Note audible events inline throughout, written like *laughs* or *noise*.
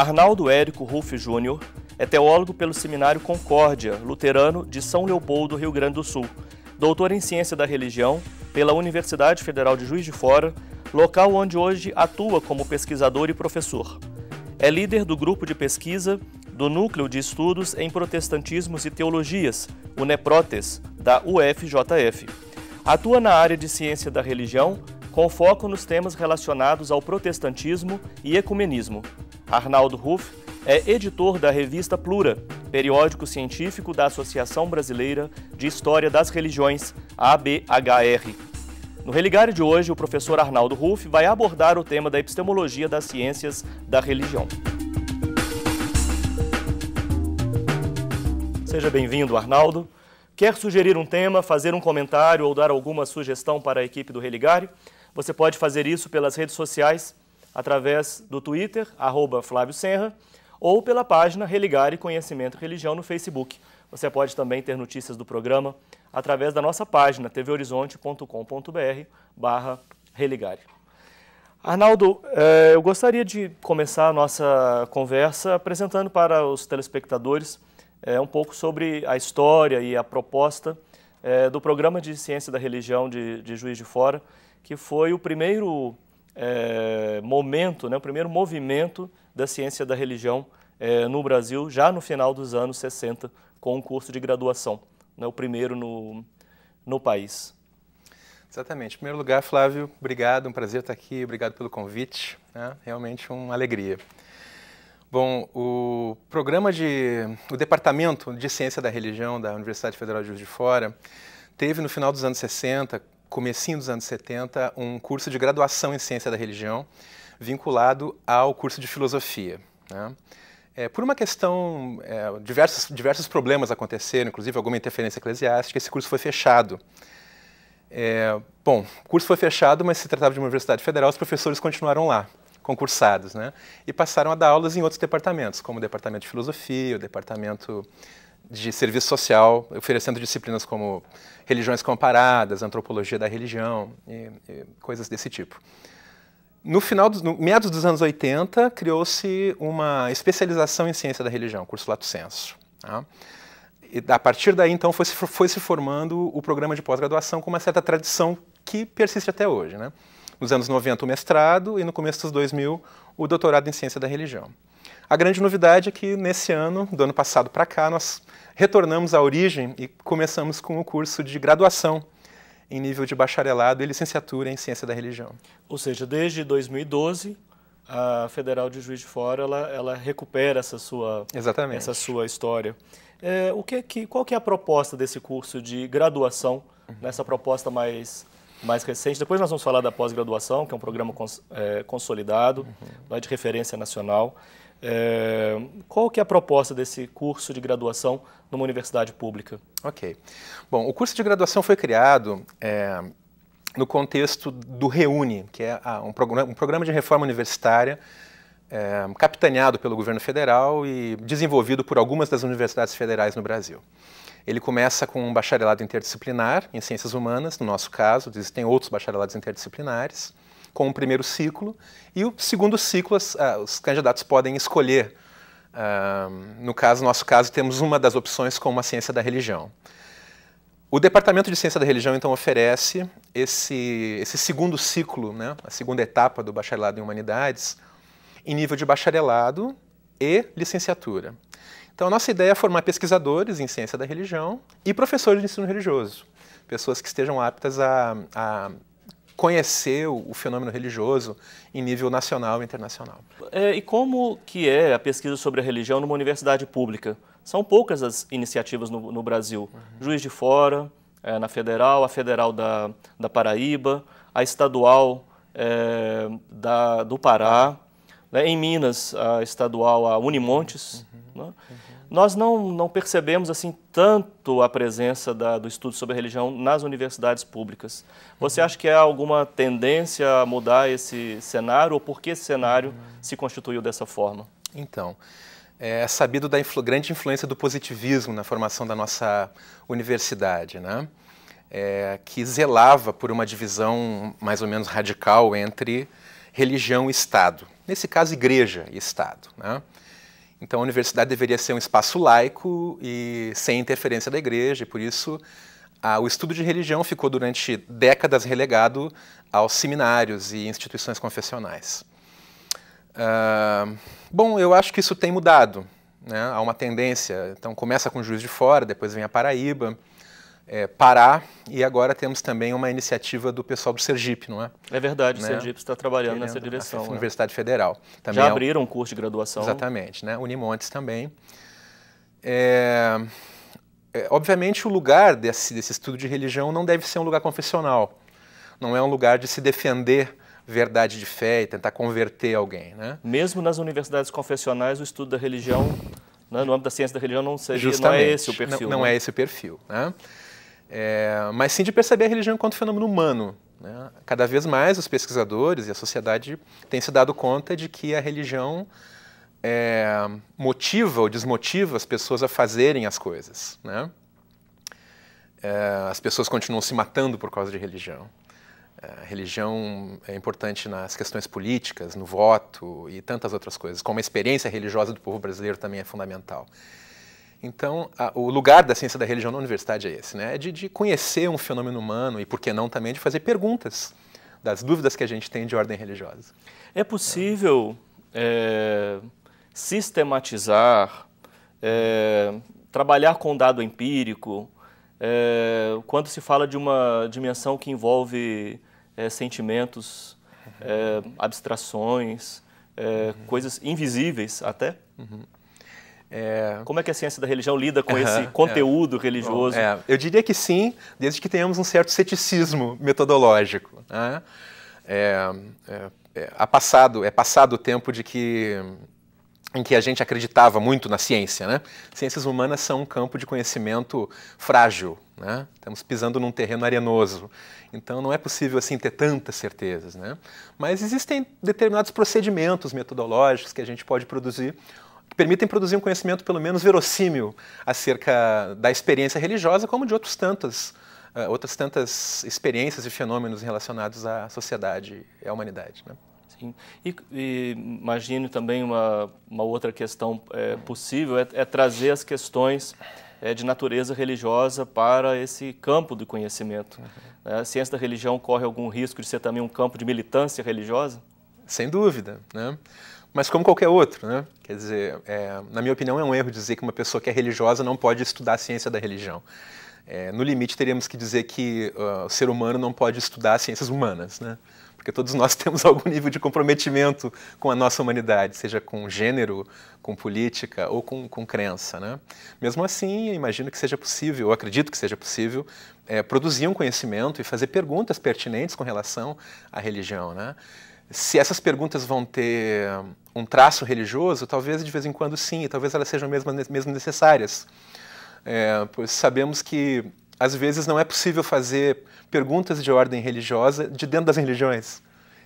Arnaldo Érico Ruff Júnior é teólogo pelo Seminário Concórdia, luterano de São Leopoldo, Rio Grande do Sul, doutor em Ciência da Religião pela Universidade Federal de Juiz de Fora, local onde hoje atua como pesquisador e professor. É líder do grupo de pesquisa do Núcleo de Estudos em Protestantismos e Teologias, o NEPROTES, da UFJF. Atua na área de ciência da religião, com foco nos temas relacionados ao protestantismo e ecumenismo. Arnaldo Ruff é editor da revista Plura, periódico científico da Associação Brasileira de História das Religiões, ABHR. No Religário de hoje, o professor Arnaldo Ruff vai abordar o tema da epistemologia das ciências da religião. Seja bem-vindo, Arnaldo. Quer sugerir um tema, fazer um comentário ou dar alguma sugestão para a equipe do Religário? Você pode fazer isso pelas redes sociais através do Twitter, arroba Flávio Senra, ou pela página Religare Conhecimento e Religião no Facebook. Você pode também ter notícias do programa através da nossa página tvhorizonte.com.br barra Religare. Arnaldo, eh, eu gostaria de começar a nossa conversa apresentando para os telespectadores eh, um pouco sobre a história e a proposta eh, do Programa de Ciência da Religião de Juiz de Fora, que foi o primeiro é, momento, né, o primeiro movimento da ciência da religião é, no Brasil, já no final dos anos 60, com um curso de graduação, né, o primeiro no, no país. Exatamente. Em primeiro lugar, Flávio, obrigado, um prazer estar aqui, obrigado pelo convite, né? realmente uma alegria. Bom, o programa de. o Departamento de Ciência da Religião da Universidade Federal de Juiz de Fora teve no final dos anos 60 comecinho dos anos 70, um curso de graduação em ciência da religião vinculado ao curso de filosofia. Né? É, por uma questão, é, diversos, diversos problemas aconteceram, inclusive alguma interferência eclesiástica, esse curso foi fechado. É, bom, o curso foi fechado, mas se tratava de uma universidade federal, os professores continuaram lá, concursados, né? E passaram a dar aulas em outros departamentos, como o departamento de filosofia, o departamento de serviço social, oferecendo disciplinas como religiões comparadas, antropologia da religião e, e coisas desse tipo. No final, do, no meados dos anos 80, criou-se uma especialização em ciência da religião, curso Lato Senso. Tá? E a partir daí, então, foi se, foi se formando o programa de pós-graduação com uma certa tradição que persiste até hoje. Né? Nos anos 90, o mestrado e no começo dos 2000, o doutorado em ciência da religião. A grande novidade é que nesse ano, do ano passado para cá, nós retornamos à origem e começamos com o curso de graduação em nível de bacharelado e licenciatura em ciência da religião. Ou seja, desde 2012, a Federal de Juiz de Fora ela, ela recupera essa sua, Exatamente. essa sua história. É, o que, é que, qual que é a proposta desse curso de graduação, uhum. nessa proposta mais, mais recente? Depois nós vamos falar da pós-graduação, que é um programa cons, é, consolidado, uhum. de referência nacional. É, qual que é a proposta desse curso de graduação numa universidade pública? Ok. Bom, o curso de graduação foi criado é, no contexto do REUNE, que é um, programa, um programa de reforma universitária é, capitaneado pelo governo federal e desenvolvido por algumas das universidades federais no Brasil. Ele começa com um bacharelado interdisciplinar em ciências humanas, no nosso caso, existem outros bacharelados interdisciplinares com o primeiro ciclo, e o segundo ciclo as, ah, os candidatos podem escolher. Ah, no caso, nosso caso, temos uma das opções com uma ciência da religião. O Departamento de Ciência da Religião, então, oferece esse, esse segundo ciclo, né, a segunda etapa do bacharelado em Humanidades, em nível de bacharelado e licenciatura. Então, a nossa ideia é formar pesquisadores em ciência da religião e professores de ensino religioso, pessoas que estejam aptas a, a conhecer o, fenômeno religioso em nível nacional e internacional. É, e como que é a pesquisa sobre a religião numa universidade pública? São poucas as iniciativas no, no Brasil. Uhum. Juiz de Fora, é, na Federal, a Federal da, da Paraíba, a Estadual é, da, do Pará né, em Minas, a estadual, a Unimontes. Uhum, né? uhum. Nós não, não percebemos assim tanto a presença da, do estudo sobre a religião nas universidades públicas. Você uhum. acha que há alguma tendência a mudar esse cenário ou por que esse cenário uhum. se constituiu dessa forma? Então, é, é sabido da influ grande influência do positivismo na formação da nossa universidade, né? É, que zelava por uma divisão mais ou menos radical entre religião e Estado. Nesse caso, igreja e Estado. Né? Então, a universidade deveria ser um espaço laico e sem interferência da igreja, e por isso o estudo de religião ficou durante décadas relegado aos seminários e instituições confessionais. Ah, bom, eu acho que isso tem mudado. Né? Há uma tendência. Então, começa com o Juiz de Fora, depois vem a Paraíba é, Pará e agora temos também uma iniciativa do pessoal do Sergipe, não é? É verdade, né? o Sergipe está trabalhando Querendo, nessa direção. A né? Universidade né? Federal. Também Já é... abriram um curso de graduação. Exatamente, né? Unimontes também. É, é... obviamente, o lugar desse, desse estudo de religião não deve ser um lugar confessional. Não é um lugar de se defender verdade de fé e tentar converter alguém, né? Mesmo nas universidades confessionais, o estudo da religião, né, no âmbito da ciência da religião, não, seria, não é esse o perfil. Não, não né? é esse o perfil, né? é, mas sim de perceber a religião enquanto fenômeno humano. Né? Cada vez mais os pesquisadores e a sociedade têm se dado conta de que a religião é, motiva ou desmotiva as pessoas a fazerem as coisas. Né? É, as pessoas continuam se matando por causa de religião. É, a religião é importante nas questões políticas, no voto e tantas outras coisas, como a experiência religiosa do povo brasileiro também é fundamental. Então, a, o lugar da ciência da religião na universidade é esse, né? É de, de conhecer um fenômeno humano e, por que não, também de fazer perguntas das dúvidas que a gente tem de ordem religiosa. É possível é, sistematizar, é, trabalhar com dado empírico, é, quando se fala de uma dimensão que envolve é, sentimentos, é, abstrações, uhum. coisas invisíveis até? Uhum. É... Como é que a ciência da religião lida com uhum, esse é. conteúdo é. religioso? Bom, é. Eu diria que sim, desde que tenhamos um certo ceticismo metodológico. Né? é, é, é passado, é passado o tempo de que em que a gente acreditava muito na ciência. Né? Ciências humanas são um campo de conhecimento frágil, né? estamos pisando num terreno arenoso, então não é possível assim ter tantas certezas. Né? Mas existem determinados procedimentos metodológicos que a gente pode produzir permitem produzir um conhecimento pelo menos verossímil acerca da experiência religiosa, como de outros tantas, uh, outras tantas experiências e fenômenos relacionados à sociedade e à humanidade. Né? Sim. E, e imagino também uma, uma outra questão é, possível é, é, trazer as questões é, de natureza religiosa para esse campo do conhecimento. Uhum. Né? A ciência da religião corre algum risco de ser também um campo de militância religiosa? Sem dúvida, né? mas como qualquer outro, né? Quer dizer, é, na minha opinião, é um erro dizer que uma pessoa que é religiosa não pode estudar a ciência da religião. É, no limite, teríamos que dizer que uh, o ser humano não pode estudar as ciências humanas, né? Porque todos nós *laughs* temos algum nível de comprometimento com a nossa humanidade, seja com gênero, com política ou com, com crença, né? Mesmo assim, imagino que seja possível, ou acredito que seja possível, é, produzir um conhecimento e fazer perguntas pertinentes com relação à religião, né? se essas perguntas vão ter um traço religioso, talvez de vez em quando sim, talvez elas sejam mesmo, mesmo necessárias. É, pois sabemos que às vezes não é possível fazer perguntas de ordem religiosa de dentro das religiões,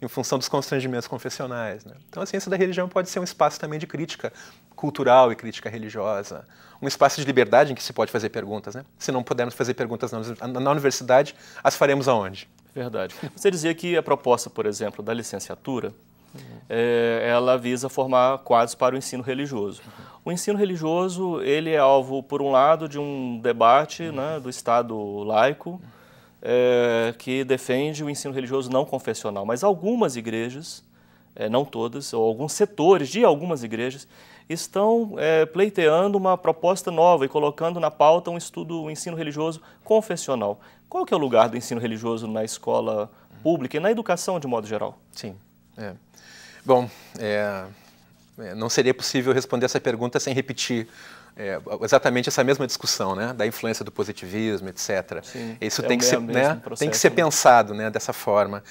em função dos constrangimentos confessionais. Né? Então a ciência da religião pode ser um espaço também de crítica cultural e crítica religiosa, um espaço de liberdade em que se pode fazer perguntas. Né? Se não pudermos fazer perguntas na universidade, as faremos aonde? Verdade. Você dizia que a proposta, por exemplo, da licenciatura, uhum. é, ela visa formar quadros para o ensino religioso. Uhum. O ensino religioso, ele é alvo, por um lado, de um debate uhum. né, do Estado laico, é, que defende o ensino religioso não confessional, mas algumas igrejas, é, não todas, ou alguns setores de algumas igrejas, estão é, pleiteando uma proposta nova e colocando na pauta um estudo, um ensino religioso confessional. Qual que é o lugar do ensino religioso na escola pública e na educação de modo geral? Sim. É. Bom, é, é não seria possível responder essa pergunta sem repetir é, exatamente essa mesma discussão, né, da influência do positivismo, etc. Sim, Isso é né, tem que ser, né, processo, tem que ser né? pensado, né, dessa forma.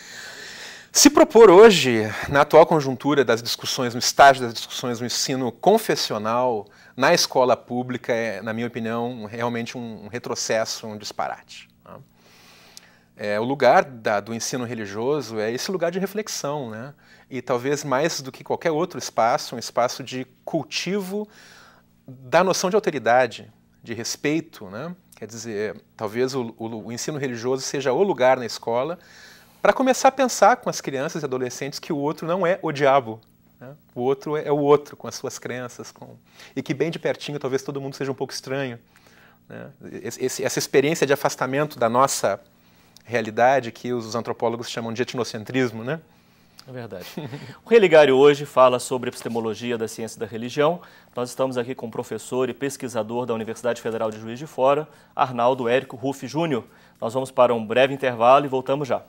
Se propor hoje, na atual conjuntura das discussões, no estágio das discussões no ensino confessional, na escola pública, é, na minha opinião, realmente um retrocesso, um disparate. Né? É, o lugar da, do ensino religioso é esse lugar de reflexão, né? e talvez mais do que qualquer outro espaço, um espaço de cultivo da noção de autoridade, de respeito. Né? Quer dizer, talvez o, o, o ensino religioso seja o lugar na escola para começar a pensar com as crianças e adolescentes que o outro não é o diabo. Né? O outro é, é o outro, com as suas crenças. Com... E que bem de pertinho talvez todo mundo seja um pouco estranho. Né? Esse, essa experiência de afastamento da nossa realidade, que os antropólogos chamam de etnocentrismo, né? É verdade. *laughs* O Religário hoje fala sobre epistemologia da ciência da religião. Nós estamos aqui com o professor e pesquisador da Universidade Federal de Juiz de Fora, Arnaldo Érico Ruff Júnior. Nós vamos para um breve intervalo e voltamos já.